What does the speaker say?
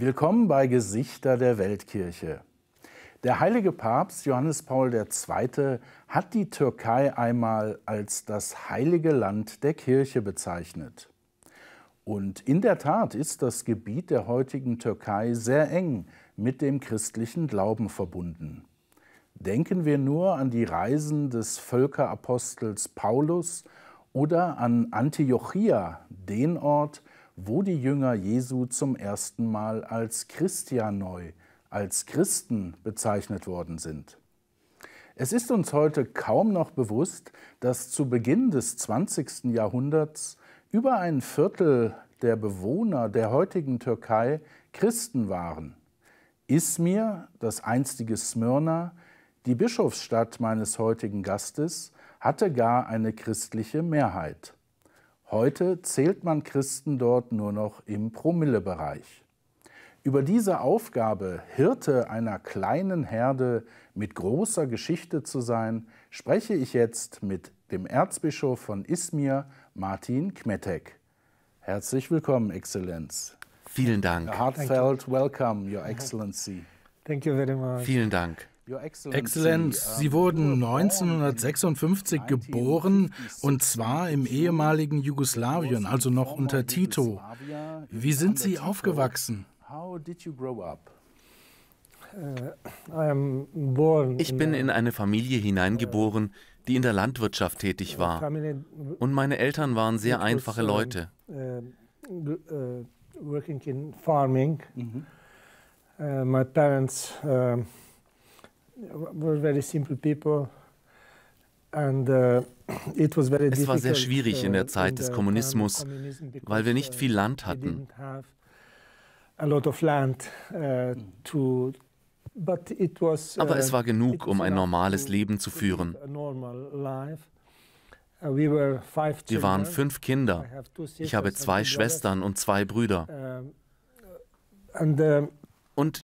Willkommen bei Gesichter der Weltkirche. Der heilige Papst Johannes Paul II. hat die Türkei einmal als das heilige Land der Kirche bezeichnet. Und in der Tat ist das Gebiet der heutigen Türkei sehr eng mit dem christlichen Glauben verbunden. Denken wir nur an die Reisen des Völkerapostels Paulus oder an Antiochia, den Ort, wo die Jünger Jesu zum ersten Mal als Christian neu, als Christen bezeichnet worden sind. Es ist uns heute kaum noch bewusst, dass zu Beginn des 20. Jahrhunderts über ein Viertel der Bewohner der heutigen Türkei Christen waren. Ismir, das einstige Smyrna, die Bischofsstadt meines heutigen Gastes, hatte gar eine christliche Mehrheit. Heute zählt man Christen dort nur noch im Promillebereich. Über diese Aufgabe, Hirte einer kleinen Herde mit großer Geschichte zu sein, spreche ich jetzt mit dem Erzbischof von Izmir, Martin Kmetek. Herzlich willkommen, Exzellenz. Vielen Dank. A heartfelt welcome, Your Excellency. Thank you very much. Vielen Dank. Exzellenz, Sie wurden 1956 geboren und zwar im ehemaligen Jugoslawien, also noch unter Tito. Wie sind Sie aufgewachsen? Äh, ich bin in eine Familie hineingeboren, die in der Landwirtschaft tätig war. Und meine Eltern waren sehr einfache Leute. Uh, uh, working in farming. Mhm. Uh, my parents uh, were very simple people. And, uh, it was very es war sehr schwierig in der uh, Zeit des Kommunismus, weil wir nicht uh, viel Land hatten. Uh, Aber es war genug, um ein normales Leben zu führen. Wir waren fünf Kinder. Ich habe zwei Schwestern und zwei Brüder. Und